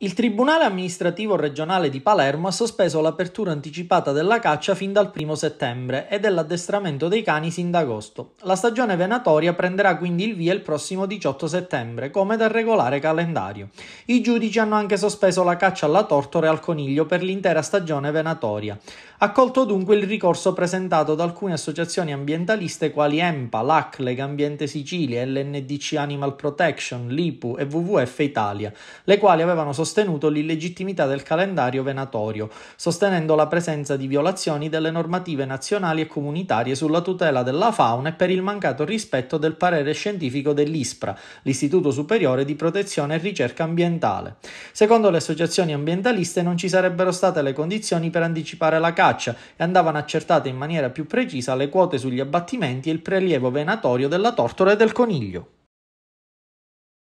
Il Tribunale amministrativo regionale di Palermo ha sospeso l'apertura anticipata della caccia fin dal 1 settembre e dell'addestramento dei cani sin d'agosto. La stagione venatoria prenderà quindi il via il prossimo 18 settembre, come dal regolare calendario. I giudici hanno anche sospeso la caccia alla tortora e al coniglio per l'intera stagione venatoria. Accolto dunque il ricorso presentato da alcune associazioni ambientaliste quali EMPA, LAC, Lega Ambiente Sicilia, LNDC Animal Protection, LIPU e WWF Italia, le quali avevano sospeso sostenuto l'illegittimità del calendario venatorio, sostenendo la presenza di violazioni delle normative nazionali e comunitarie sulla tutela della fauna e per il mancato rispetto del parere scientifico dell'ISPRA, l'Istituto Superiore di Protezione e Ricerca Ambientale. Secondo le associazioni ambientaliste non ci sarebbero state le condizioni per anticipare la caccia e andavano accertate in maniera più precisa le quote sugli abbattimenti e il prelievo venatorio della tortora e del coniglio.